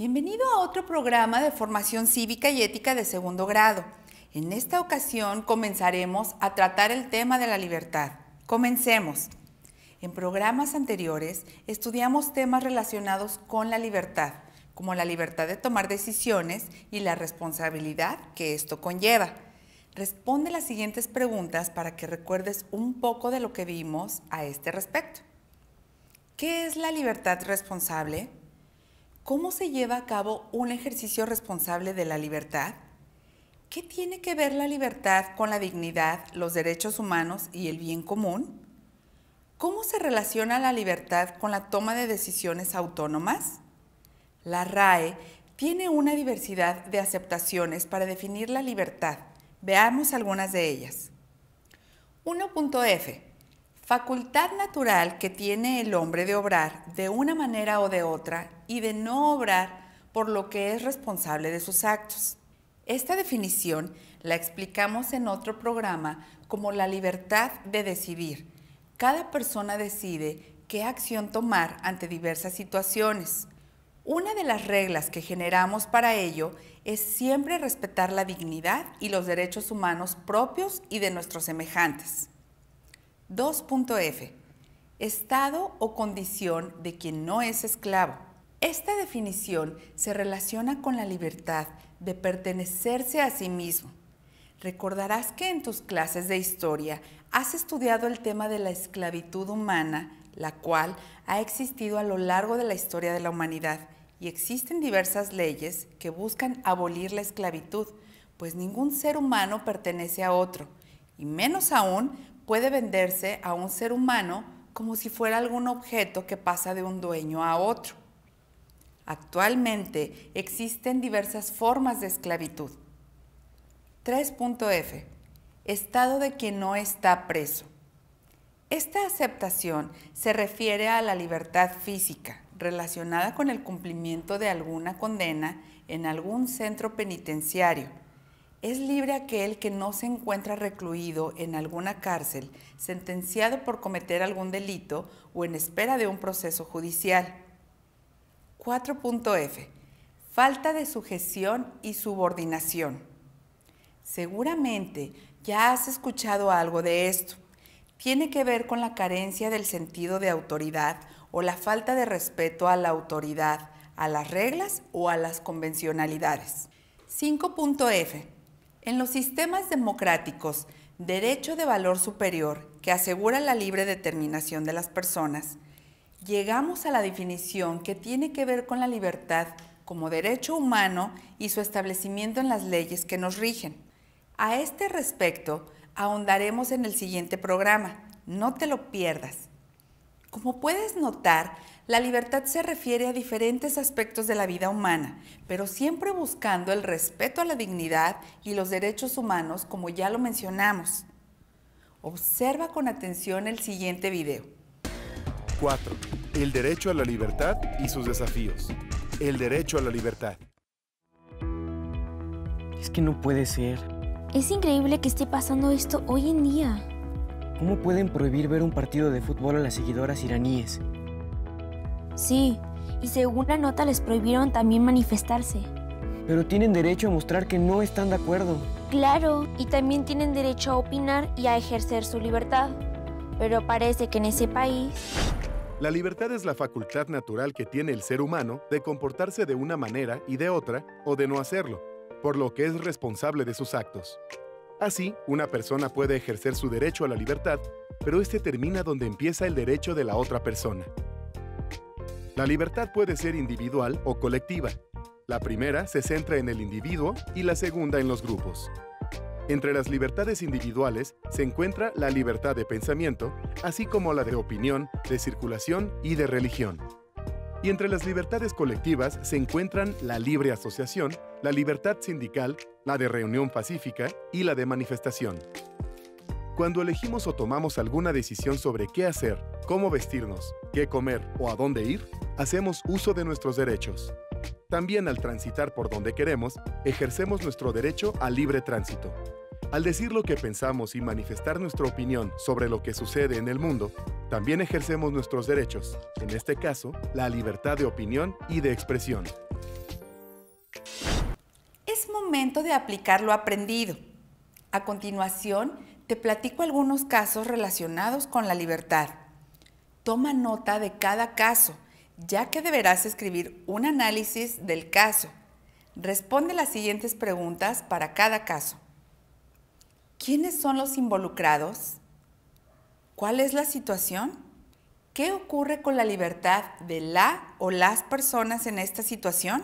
Bienvenido a otro programa de formación cívica y ética de segundo grado. En esta ocasión comenzaremos a tratar el tema de la libertad. Comencemos. En programas anteriores estudiamos temas relacionados con la libertad, como la libertad de tomar decisiones y la responsabilidad que esto conlleva. Responde las siguientes preguntas para que recuerdes un poco de lo que vimos a este respecto. ¿Qué es la libertad responsable? ¿Cómo se lleva a cabo un ejercicio responsable de la libertad? ¿Qué tiene que ver la libertad con la dignidad, los derechos humanos y el bien común? ¿Cómo se relaciona la libertad con la toma de decisiones autónomas? La RAE tiene una diversidad de aceptaciones para definir la libertad. Veamos algunas de ellas. 1.f. Facultad natural que tiene el hombre de obrar de una manera o de otra y de no obrar por lo que es responsable de sus actos. Esta definición la explicamos en otro programa como la libertad de decidir. Cada persona decide qué acción tomar ante diversas situaciones. Una de las reglas que generamos para ello es siempre respetar la dignidad y los derechos humanos propios y de nuestros semejantes. 2.f. Estado o condición de quien no es esclavo. Esta definición se relaciona con la libertad de pertenecerse a sí mismo. Recordarás que en tus clases de historia has estudiado el tema de la esclavitud humana, la cual ha existido a lo largo de la historia de la humanidad y existen diversas leyes que buscan abolir la esclavitud, pues ningún ser humano pertenece a otro, y menos aún puede venderse a un ser humano como si fuera algún objeto que pasa de un dueño a otro. Actualmente existen diversas formas de esclavitud. 3.f. Estado de quien no está preso. Esta aceptación se refiere a la libertad física relacionada con el cumplimiento de alguna condena en algún centro penitenciario. Es libre aquel que no se encuentra recluido en alguna cárcel, sentenciado por cometer algún delito o en espera de un proceso judicial. 4.f. Falta de sujeción y subordinación. Seguramente ya has escuchado algo de esto. Tiene que ver con la carencia del sentido de autoridad o la falta de respeto a la autoridad, a las reglas o a las convencionalidades. 5.f. En los sistemas democráticos, derecho de valor superior que asegura la libre determinación de las personas, llegamos a la definición que tiene que ver con la libertad como derecho humano y su establecimiento en las leyes que nos rigen. A este respecto, ahondaremos en el siguiente programa. No te lo pierdas. Como puedes notar, la libertad se refiere a diferentes aspectos de la vida humana, pero siempre buscando el respeto a la dignidad y los derechos humanos, como ya lo mencionamos. Observa con atención el siguiente video. 4. El derecho a la libertad y sus desafíos. El derecho a la libertad. Es que no puede ser. Es increíble que esté pasando esto hoy en día. ¿Cómo pueden prohibir ver un partido de fútbol a las seguidoras iraníes? Sí, y según la nota les prohibieron también manifestarse. Pero tienen derecho a mostrar que no están de acuerdo. Claro, y también tienen derecho a opinar y a ejercer su libertad. Pero parece que en ese país... La libertad es la facultad natural que tiene el ser humano de comportarse de una manera y de otra, o de no hacerlo, por lo que es responsable de sus actos. Así, una persona puede ejercer su derecho a la libertad, pero este termina donde empieza el derecho de la otra persona. La libertad puede ser individual o colectiva. La primera se centra en el individuo y la segunda en los grupos. Entre las libertades individuales se encuentra la libertad de pensamiento, así como la de opinión, de circulación y de religión. Y entre las libertades colectivas se encuentran la libre asociación, la libertad sindical, la de reunión pacífica y la de manifestación. Cuando elegimos o tomamos alguna decisión sobre qué hacer, cómo vestirnos, qué comer o a dónde ir, hacemos uso de nuestros derechos. También al transitar por donde queremos, ejercemos nuestro derecho al libre tránsito, al decir lo que pensamos y manifestar nuestra opinión sobre lo que sucede en el mundo, también ejercemos nuestros derechos, en este caso, la libertad de opinión y de expresión. Es momento de aplicar lo aprendido. A continuación, te platico algunos casos relacionados con la libertad. Toma nota de cada caso, ya que deberás escribir un análisis del caso. Responde las siguientes preguntas para cada caso. ¿Quiénes son los involucrados? ¿Cuál es la situación? ¿Qué ocurre con la libertad de la o las personas en esta situación?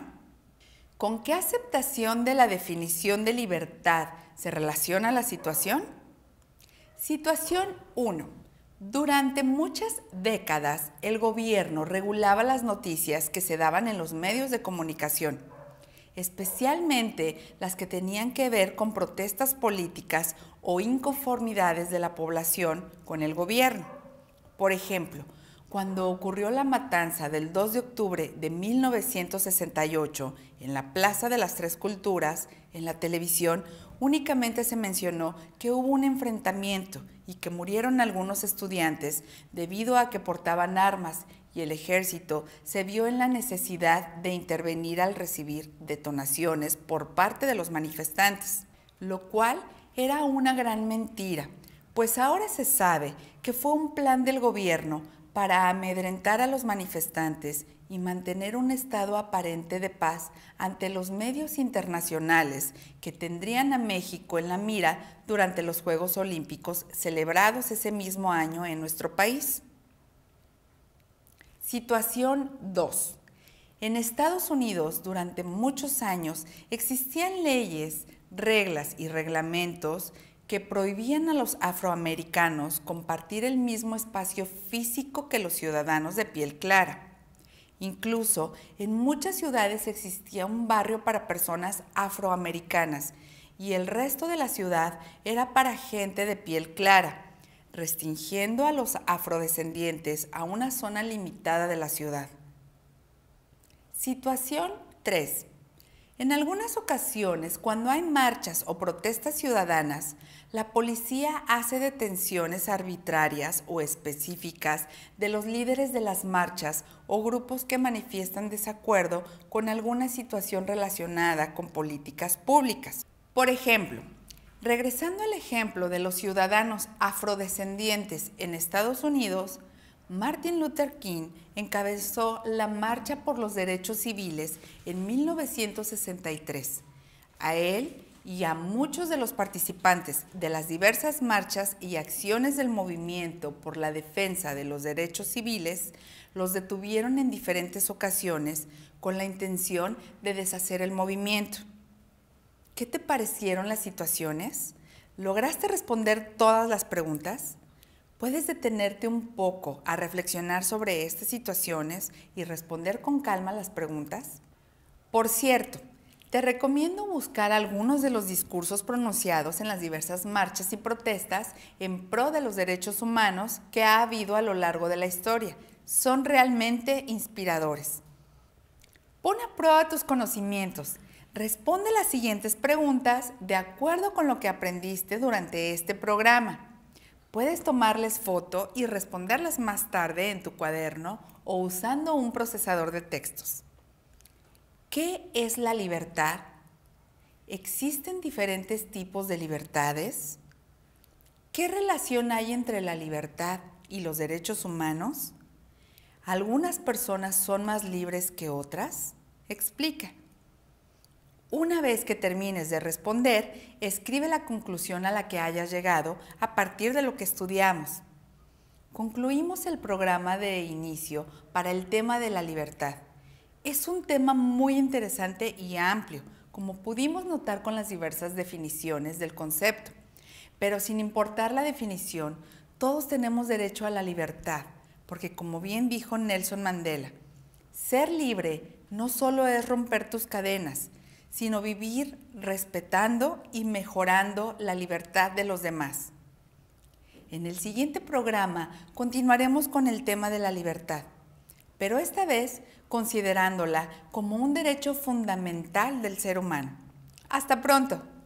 ¿Con qué aceptación de la definición de libertad se relaciona la situación? Situación 1. Durante muchas décadas el gobierno regulaba las noticias que se daban en los medios de comunicación especialmente las que tenían que ver con protestas políticas o inconformidades de la población con el gobierno. Por ejemplo, cuando ocurrió la matanza del 2 de octubre de 1968 en la Plaza de las Tres Culturas, en la televisión únicamente se mencionó que hubo un enfrentamiento y que murieron algunos estudiantes debido a que portaban armas y el ejército se vio en la necesidad de intervenir al recibir detonaciones por parte de los manifestantes, lo cual era una gran mentira, pues ahora se sabe que fue un plan del gobierno para amedrentar a los manifestantes y mantener un estado aparente de paz ante los medios internacionales que tendrían a México en la mira durante los Juegos Olímpicos celebrados ese mismo año en nuestro país. Situación 2. En Estados Unidos durante muchos años existían leyes, reglas y reglamentos que prohibían a los afroamericanos compartir el mismo espacio físico que los ciudadanos de piel clara. Incluso en muchas ciudades existía un barrio para personas afroamericanas y el resto de la ciudad era para gente de piel clara restringiendo a los afrodescendientes a una zona limitada de la ciudad. Situación 3. En algunas ocasiones, cuando hay marchas o protestas ciudadanas, la policía hace detenciones arbitrarias o específicas de los líderes de las marchas o grupos que manifiestan desacuerdo con alguna situación relacionada con políticas públicas. Por ejemplo, Regresando al ejemplo de los ciudadanos afrodescendientes en Estados Unidos, Martin Luther King encabezó la Marcha por los Derechos Civiles en 1963. A él y a muchos de los participantes de las diversas marchas y acciones del movimiento por la defensa de los derechos civiles los detuvieron en diferentes ocasiones con la intención de deshacer el movimiento. ¿Qué te parecieron las situaciones? ¿Lograste responder todas las preguntas? ¿Puedes detenerte un poco a reflexionar sobre estas situaciones y responder con calma las preguntas? Por cierto, te recomiendo buscar algunos de los discursos pronunciados en las diversas marchas y protestas en pro de los derechos humanos que ha habido a lo largo de la historia. Son realmente inspiradores. Pon a prueba tus conocimientos Responde las siguientes preguntas de acuerdo con lo que aprendiste durante este programa. Puedes tomarles foto y responderlas más tarde en tu cuaderno o usando un procesador de textos. ¿Qué es la libertad? ¿Existen diferentes tipos de libertades? ¿Qué relación hay entre la libertad y los derechos humanos? ¿Algunas personas son más libres que otras? Explica. Una vez que termines de responder, escribe la conclusión a la que hayas llegado a partir de lo que estudiamos. Concluimos el programa de inicio para el tema de la libertad. Es un tema muy interesante y amplio, como pudimos notar con las diversas definiciones del concepto. Pero sin importar la definición, todos tenemos derecho a la libertad, porque como bien dijo Nelson Mandela, ser libre no solo es romper tus cadenas, sino vivir respetando y mejorando la libertad de los demás. En el siguiente programa continuaremos con el tema de la libertad, pero esta vez considerándola como un derecho fundamental del ser humano. Hasta pronto.